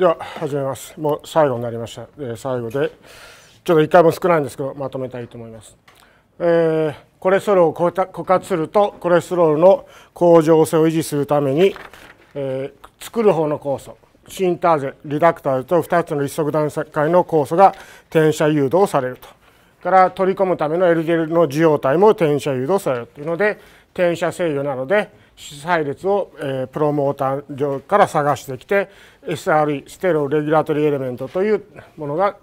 では始めますもう最後になりました、えー、最後でちょっと1回も少ないんですけどまとめたいと思います、えー、コレステロールを枯渇するとコレステロールの向上性を維持するために、えー、作る方の酵素シンターゼリダクターと2つの一足段階の酵素が転写誘導されるとから取り込むための LDL の受容体も転写誘導されるというので転写制御なので主配列を、えプロモーター上から探してきて SRE ステロレギュラトリーエレメントというものが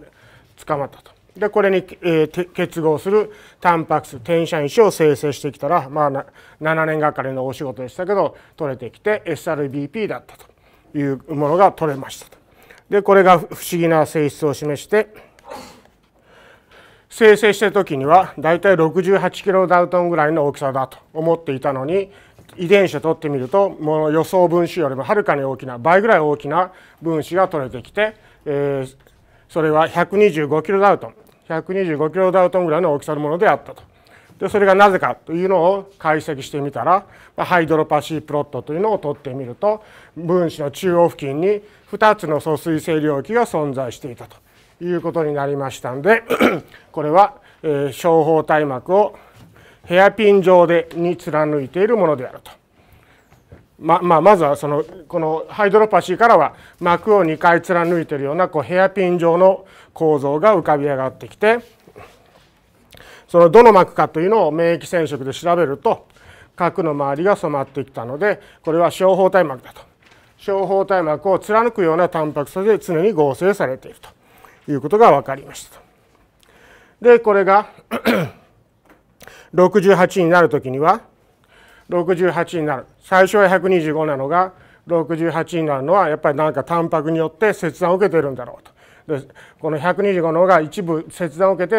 捕まったと。でこれに、え結合するタンパク質転写因子を生成してきたら、まあ、7年がかりのお仕事でしたけど取れてきて SRBP だったというものが取れましたと。でこれが不思議な性質を示して生成した時にはだいたい68キロダウトンぐらいの大きさだと思っていたのに遺伝子を取ってみるともう予想分子よりもはるかに大きな倍ぐらい大きな分子が取れてきて、えー、それは125キロダウトン125キロダウトンぐらいの大きさのものであったと。でそれがなぜかというのを解析してみたらハイドロパシープロットというのを取ってみると分子の中央付近に2つの疎水性領域が存在していたということになりましたんで これは、え小胞体膜をヘアピン状でに貫いているものであると。ままあ、まずはそのこのハイドロパシーからは膜を2回貫いているようなこうヘアピン状の構造が浮かび上がってきてそのどの膜かというのを免疫染色で調べると核の周りが染まってきたのでこれは小胞体膜だと小胞体膜を貫くようなタンパク質で常に合成されているということが分かりました。でこれが68になる時には68になる最初は125なのが68になるのはやっぱりなんかタンパクによって切断を受けてるんだろうとでこの125の方が一部切断を受けて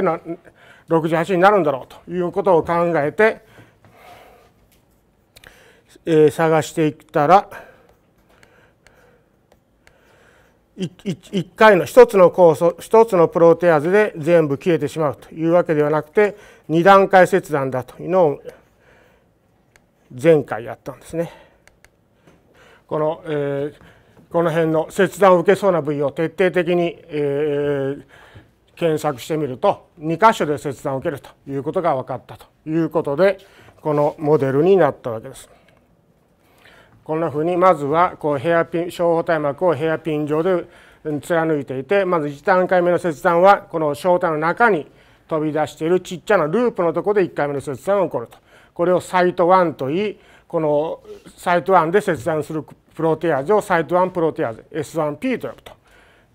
68になるんだろうということを考えて、えー、探していったら1回の1つの酵素1つのプロテアーズで全部消えてしまうというわけではなくて2段階切断だというのを前回やったんですね。この、えー、この辺の切断を受けそうな部位を徹底的に、えー、検索してみると2箇所で切断を受けるということが分かったということでこのモデルになったわけです。こんなふうにまずはこうヘアピン小方体膜をヘアピン上で貫いていてまず1段階目の切断はこの小体の中に飛び出しているちっちゃなループのところで1回目の切断が起こるとこれをサイト1といいこのサイト1で切断するプロテアーゼをサイト1プロテアーゼ S1P と呼ぶと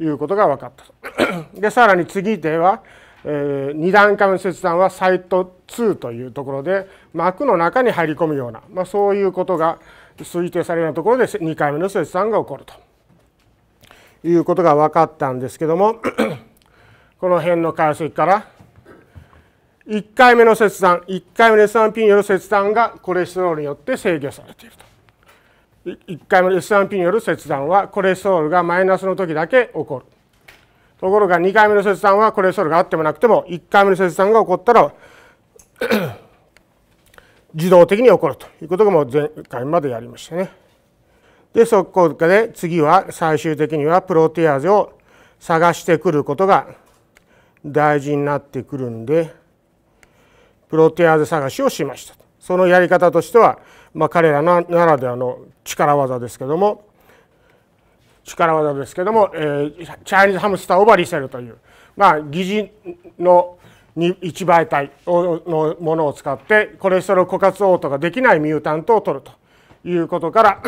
いうことが分かった でさらに次では、2段階目の切断はサイト2というところで膜の中に入り込むような、まあ、そういうことが推定されるようなところで2回目の切断が起こるということが分かったんですけども この辺の解析から1回目の切断1回目の S1P による切断がコレステロールによって制御されていると。1回目の s 1 p による切断はコレステロールがマイナスの時だけ起こる。ところが2回目の切断はコレステロールがあってもなくても1回目の切断が起こったら自動的に起こるということがもう前回までやりましたね。でそこで次は最終的にはプロテアーゼを探してくることが大事になってくるんでプロテアーゼ探しをしましたそのやり方としては、まあ、彼らならではの力技ですけども力技ですけども、えー、チャイニーズハムスターオバリセルという、まあ、疑似の1媒体のものを使ってコレステロール枯渇応答ができないミュータントを取るということから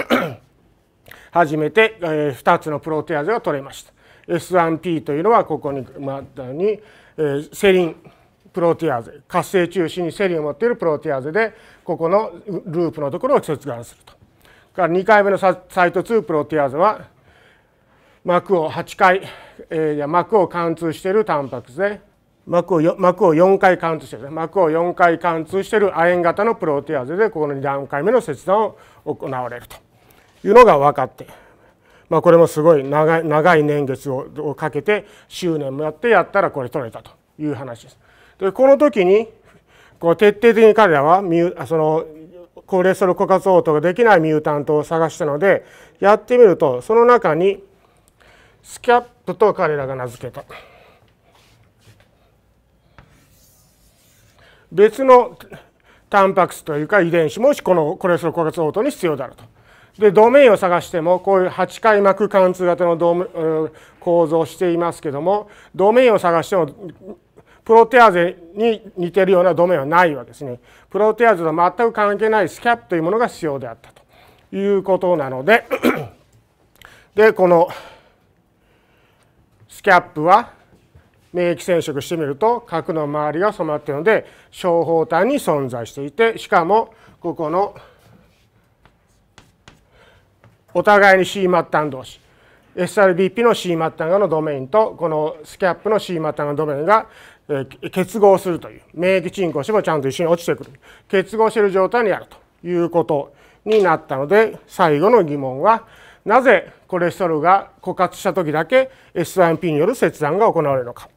初めて2つのプロテアーゼが取れました。S1P というのはここにまたにセリンプロテアーゼ活性中心にセリンを持っているプロテアーゼでここのループのところを切断すると。2回目のサイト2プロテアーゼは膜を8回、えー、膜を貫通しているタンパク質で膜を膜を4回貫通してる膜を4回貫通してる亜鉛型のプロテアーゼでここの2段階目の切断を行われるというのが分かって、まあ、これもすごい長い長い年月をかけて執念もやってやったらこれ取れたという話です。でこの時にこう徹底的に彼らはそのコレステロール枯渇応答ができないミュータントを探したのでやってみるとその中にスキャップと彼らが名付けた。別のタンパク質というか遺伝子もしこのコレステロール枯渇応答に必要であると。でドメインを探してもこういう8回膜貫通型のド構造をしていますけどもドメインを探してもプロテアーゼに似てるようなドメインはないわけですね。プロテアーゼとは全く関係ないスキャップというものが必要であったということなので でこのスキャップは免疫染色してみると核の周りが染まっているので小胞体に存在していてしかもここのお互いに C 末端同士 SRBP の C 末端側のドメインとこのスキャップの C 末端側のドメインが結合するという免疫沈降してもちゃんと一緒に落ちてくる結合している状態にあるということになったので最後の疑問はなぜコレステロールが枯渇した時だけ S1P による切断が行われるのか